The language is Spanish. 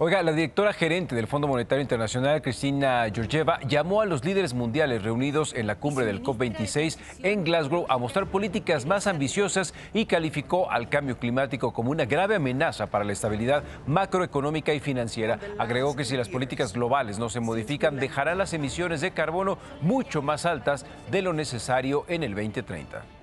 Oiga, la directora gerente del Fondo Monetario Internacional, Cristina Georgieva, llamó a los líderes mundiales reunidos en la cumbre del COP26 en Glasgow a mostrar políticas más ambiciosas y calificó al cambio climático como una grave amenaza para la estabilidad macroeconómica y financiera. Agregó que si las políticas globales no se modifican, dejarán las emisiones de carbono mucho más altas de lo necesario en el 2030.